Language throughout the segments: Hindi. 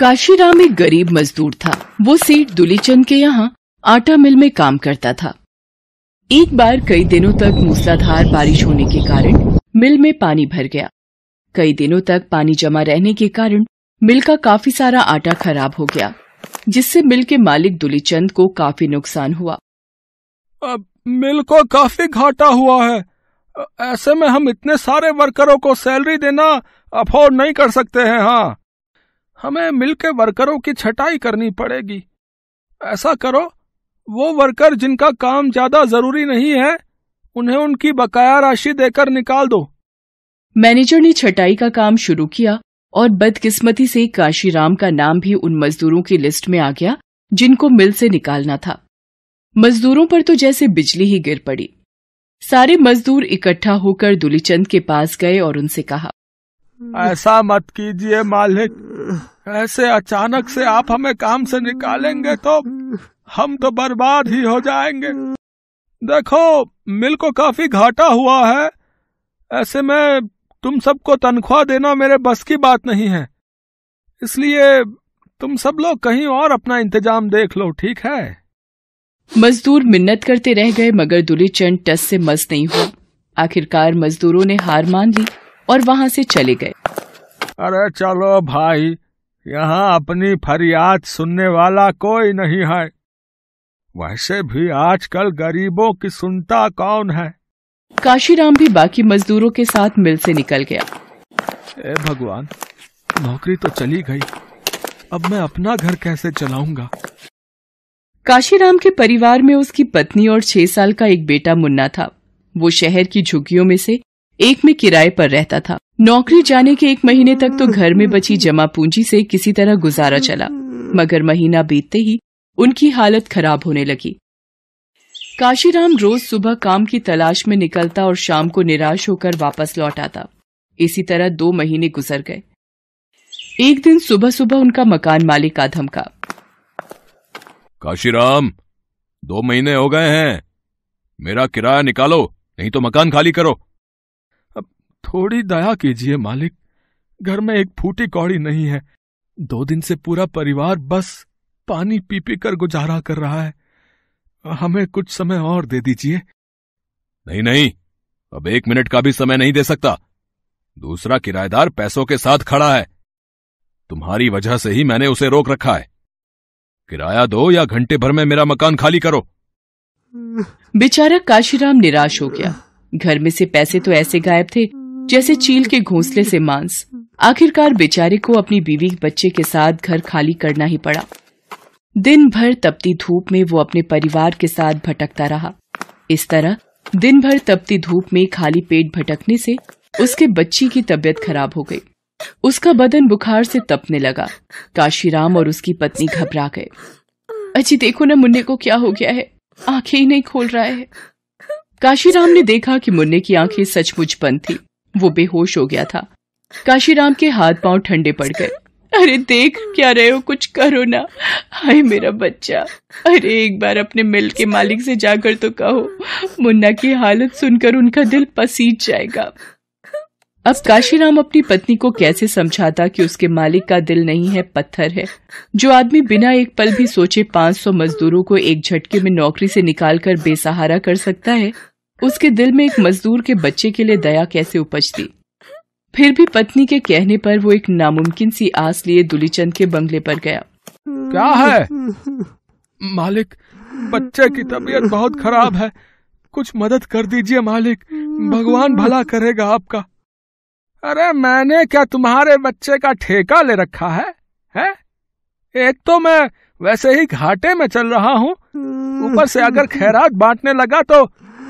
काशीराम एक गरीब मजदूर था वो सेठ दुलीचंद के यहाँ आटा मिल में काम करता था एक बार कई दिनों तक मूसलाधार बारिश होने के कारण मिल में पानी भर गया कई दिनों तक पानी जमा रहने के कारण मिल का काफी सारा आटा खराब हो गया जिससे मिल के मालिक दुलीचंद को काफी नुकसान हुआ अब मिल को काफी घाटा हुआ है ऐसे में हम इतने सारे वर्करों को सैलरी देना अफोर्ड नहीं कर सकते हैं हाँ हमें मिलकर वर्करों की छटाई करनी पड़ेगी ऐसा करो वो वर्कर जिनका काम ज्यादा जरूरी नहीं है उन्हें उनकी बकाया राशि देकर निकाल दो मैनेजर ने छटाई का काम शुरू किया और बदकिस्मती से काशीराम का नाम भी उन मजदूरों की लिस्ट में आ गया जिनको मिल से निकालना था मजदूरों पर तो जैसे बिजली ही गिर पड़ी सारे मजदूर इकट्ठा होकर दुलीचंद के पास गए और उनसे कहा हम्म। ऐसा मत कीजिए मालिक ऐसे अचानक से आप हमें काम से निकालेंगे तो हम तो बर्बाद ही हो जाएंगे देखो मिल को काफी घाटा हुआ है ऐसे में तुम सबको तनख्वाह देना मेरे बस की बात नहीं है इसलिए तुम सब लोग कहीं और अपना इंतजाम देख लो ठीक है मजदूर मिन्नत करते रह गए मगर दुलीचंद टस से मस नहीं हुआ आखिरकार मजदूरों ने हार मान ली और वहाँ से चले गए अरे चलो भाई यहाँ अपनी फरियाद सुनने वाला कोई नहीं है वैसे भी आजकल गरीबों की सुनता कौन है काशीराम भी बाकी मजदूरों के साथ मिल से निकल गया ए भगवान नौकरी तो चली गई अब मैं अपना घर कैसे चलाऊंगा काशीराम के परिवार में उसकी पत्नी और छह साल का एक बेटा मुन्ना था वो शहर की झुग्गियों में से एक में किराए पर रहता था नौकरी जाने के एक महीने तक तो घर में बची जमा पूंजी से किसी तरह गुजारा चला मगर महीना बीतते ही उनकी हालत खराब होने लगी काशीराम रोज सुबह काम की तलाश में निकलता और शाम को निराश होकर वापस लौट आता इसी तरह दो महीने गुजर गए एक दिन सुबह सुबह उनका मकान मालिक का धमका काशीराम दो महीने हो गए हैं मेरा किराया निकालो नहीं तो मकान खाली करो थोड़ी दया कीजिए मालिक घर में एक फूटी कौड़ी नहीं है दो दिन से पूरा परिवार बस पानी पी पी कर गुजारा कर रहा है हमें कुछ समय और दे दीजिए नहीं नहीं अब एक मिनट का भी समय नहीं दे सकता दूसरा किराएदार पैसों के साथ खड़ा है तुम्हारी वजह से ही मैंने उसे रोक रखा है किराया दो या घंटे भर में मेरा मकान खाली करो बेचारा काशीराम निराश हो गया घर में से पैसे तो ऐसे गायब थे जैसे चील के घोंसले से मांस आखिरकार बेचारे को अपनी बीवी बच्चे के साथ घर खाली करना ही पड़ा दिन भर तपती धूप में वो अपने परिवार के साथ भटकता रहा इस तरह दिन भर तपती धूप में खाली पेट भटकने से उसके बच्ची की तबीयत खराब हो गई उसका बदन बुखार से तपने लगा काशीराम और उसकी पत्नी घबरा गए अच्छी देखो ना मुन्ने को क्या हो गया है आंखें ही नहीं खोल रहा है काशीराम ने देखा कि मुन्ने की आंखें सचमुच बंद थी वो बेहोश हो गया था काशीराम के हाथ पांव ठंडे पड़ गए अरे देख क्या रहे हो कुछ करो ना हाय मेरा बच्चा अरे एक बार अपने मिल के मालिक से जाकर तो कहो मुन्ना की हालत सुनकर उनका दिल पसीज जाएगा अब काशीराम अपनी पत्नी को कैसे समझाता कि उसके मालिक का दिल नहीं है पत्थर है जो आदमी बिना एक पल भी सोचे 500 मजदूरों को एक झटके में नौकरी से निकालकर बेसहारा कर सकता है उसके दिल में एक मजदूर के बच्चे के लिए दया कैसे उपजती फिर भी पत्नी के कहने पर वो एक नामुमकिन सी आस लिए दुलीचंद के बंगले पर गया क्या है मालिक बच्चे की तबीयत बहुत खराब है कुछ मदद कर दीजिए मालिक भगवान भला करेगा आपका अरे मैंने क्या तुम्हारे बच्चे का ठेका ले रखा है हैं? एक तो मैं वैसे ही घाटे में चल रहा हूँ ऊपर से अगर खैरात बांटने लगा तो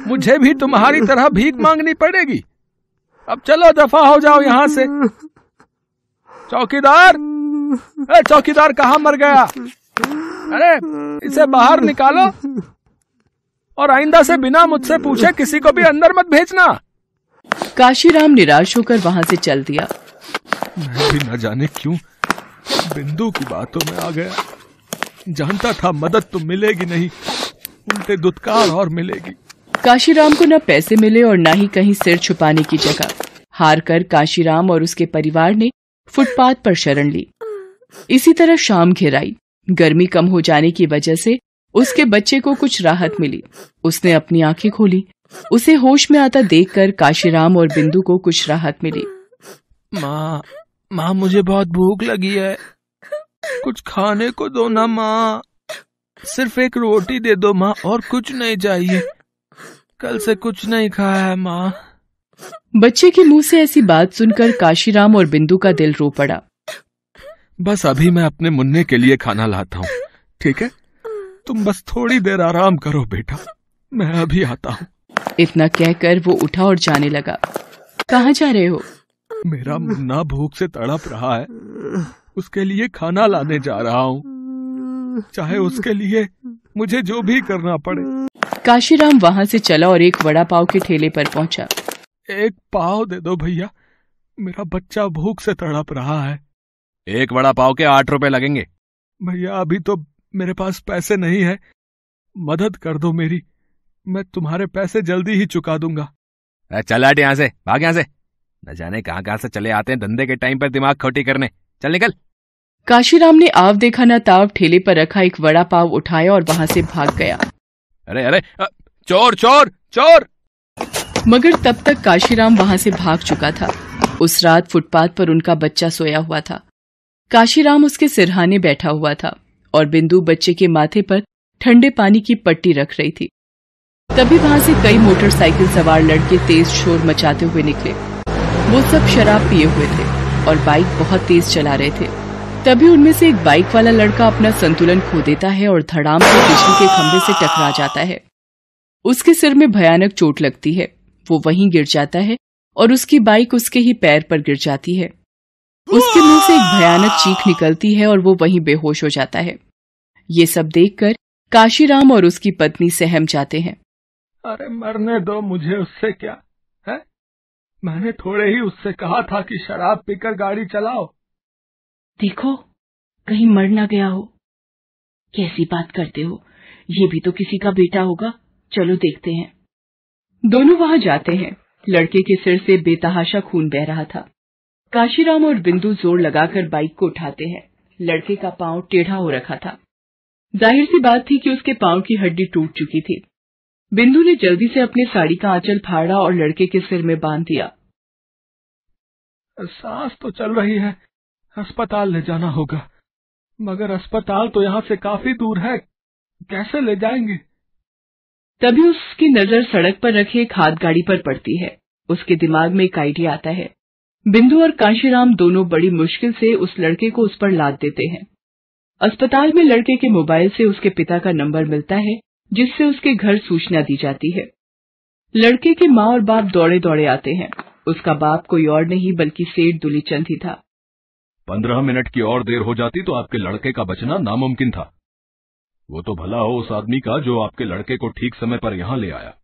मुझे भी तुम्हारी तरह भीख मांगनी पड़ेगी अब चलो दफा हो जाओ यहाँ से चौकीदार ए, चौकीदार कहा मर गया अरे इसे बाहर निकालो और आइंदा से बिना मुझसे पूछे किसी को भी अंदर मत भेजना काशीराम निराश होकर वहाँ से चल दिया मैं भी न जाने क्यों बिंदु की बातों में आ गया जानता था मदद तो मिलेगी नहीं उल्टे दुत्कार और मिलेगी काशीराम को न पैसे मिले और न ही कहीं सिर छुपाने की जगह हार कर काशीराम और उसके परिवार ने फुटपाथ पर शरण ली इसी तरह शाम घिर आई गर्मी कम हो जाने की वजह से उसके बच्चे को कुछ राहत मिली उसने अपनी आंखें खोली उसे होश में आता देखकर काशीराम और बिंदु को कुछ राहत मिली माँ माँ मुझे बहुत भूख लगी है कुछ खाने को दो ना माँ सिर्फ एक रोटी दे दो माँ और कुछ नहीं चाहिए कल से कुछ नहीं खाया है माँ बच्चे के मुंह से ऐसी बात सुनकर काशीराम और बिंदु का दिल रो पड़ा बस अभी मैं अपने मुन्ने के लिए खाना लाता हूँ ठीक है तुम बस थोड़ी देर आराम करो बेटा मैं अभी आता हूँ इतना कहकर वो उठा और जाने लगा कहाँ जा रहे हो मेरा मुन्ना भूख से तड़प रहा है उसके लिए खाना लाने जा रहा हूँ चाहे उसके लिए मुझे जो भी करना पड़े काशीराम वहां से चला और एक वड़ा पाव के ठेले पर पहुंचा एक पाव दे दो भैया मेरा बच्चा भूख से तड़प रहा है एक वड़ा पाव के आठ रुपए लगेंगे भैया अभी तो मेरे पास पैसे नहीं है मदद कर दो मेरी मैं तुम्हारे पैसे जल्दी ही चुका दूंगा चल हट यहाँ से भाग यहाँ से न जाने कहाँ कहाँ से चले आते हैं धंधे के टाइम पर दिमाग खोटी करने चल निकल काशीराम ने आव देखा ना ताव ठेले पर रखा एक वड़ा पाव उठाया और वहां से भाग गया अरे अरे चोर चोर चोर मगर तब तक काशीराम वहां से भाग चुका था उस रात फुटपाथ पर उनका बच्चा सोया हुआ था काशीराम उसके सिरहाने बैठा हुआ था और बिंदु बच्चे के माथे पर ठंडे पानी की पट्टी रख रही थी तभी वहां से कई मोटरसाइकिल सवार लड़के तेज शोर मचाते हुए निकले वो सब शराब पिए हुए थे और बाइक बहुत तेज चला रहे थे तभी उनमें से एक बाइक वाला लड़का अपना संतुलन खो देता है और धड़ाम से बिजली के खंभे से टकरा जाता है उसके सिर में भयानक चोट लगती है वो वहीं गिर जाता है और उसकी बाइक उसके ही पैर पर गिर जाती है उसके मुंह से एक भयानक चीख निकलती है और वो वहीं बेहोश हो जाता है ये सब देखकर काशीराम और उसकी पत्नी सहम जाते हैं अरे मरने दो मुझे उससे क्या है मैंने थोड़े ही उससे कहा था कि शराब पीकर गाड़ी चलाओ देखो कहीं मर ना गया हो कैसी बात करते हो ये भी तो किसी का बेटा होगा चलो देखते हैं दोनों वहां जाते हैं लड़के के सिर से बेतहाशा खून बह रहा था काशीराम और बिंदु जोर लगाकर बाइक को उठाते हैं लड़के का पांव टेढ़ा हो रखा था जाहिर सी बात थी कि उसके पांव की हड्डी टूट चुकी थी बिंदु ने जल्दी से अपने साड़ी का आंचल फाड़ा और लड़के के सिर में बांध दिया सांस तो चल रही है अस्पताल ले जाना होगा मगर अस्पताल तो यहाँ से काफी दूर है कैसे ले जाएंगे तभी उसकी नजर सड़क पर रखे एक हाथ गाड़ी पर पड़ती है उसके दिमाग में एक आइडिया आता है बिंदु और कांशीराम दोनों बड़ी मुश्किल से उस लड़के को उस पर लाद देते हैं अस्पताल में लड़के के मोबाइल से उसके पिता का नंबर मिलता है जिससे उसके घर सूचना दी जाती है लड़के के माँ और बाप दौड़े दौड़े आते हैं उसका बाप कोई और नहीं बल्कि सेठ दुलीचंद ही था पंद्रह मिनट की और देर हो जाती तो आपके लड़के का बचना नामुमकिन था वो तो भला हो उस आदमी का जो आपके लड़के को ठीक समय पर यहाँ ले आया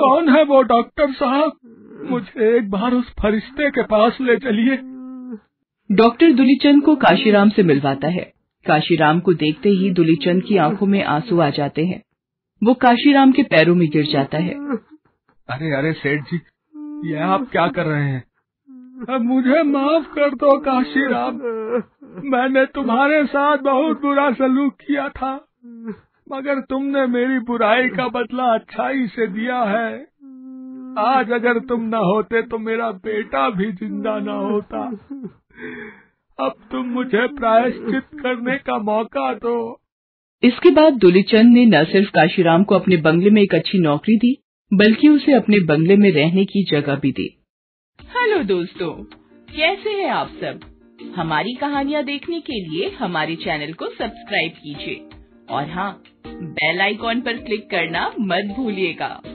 कौन है वो डॉक्टर साहब मुझे एक बार उस फरिश्ते के पास ले चलिए डॉक्टर दुलीचंद को काशीराम से मिलवाता है काशीराम को देखते ही दुलीचंद की आंखों में आंसू आ जाते हैं वो काशीराम के पैरों में गिर जाता है अरे अरे सेठ जी ये आप क्या कर रहे हैं मुझे माफ कर दो काशीराम मैंने तुम्हारे साथ बहुत बुरा सलूक किया था मगर तुमने मेरी बुराई का बदला अच्छाई से दिया है आज अगर तुम न होते तो मेरा बेटा भी जिंदा न होता अब तुम मुझे प्रायश्चित करने का मौका दो इसके बाद दुलीचंद ने न सिर्फ काशीराम को अपने बंगले में एक अच्छी नौकरी दी बल्कि उसे अपने बंगले में रहने की जगह भी दी हेलो दोस्तों कैसे हैं आप सब हमारी कहानियाँ देखने के लिए हमारे चैनल को सब्सक्राइब कीजिए और हाँ बेल आइकॉन पर क्लिक करना मत भूलिएगा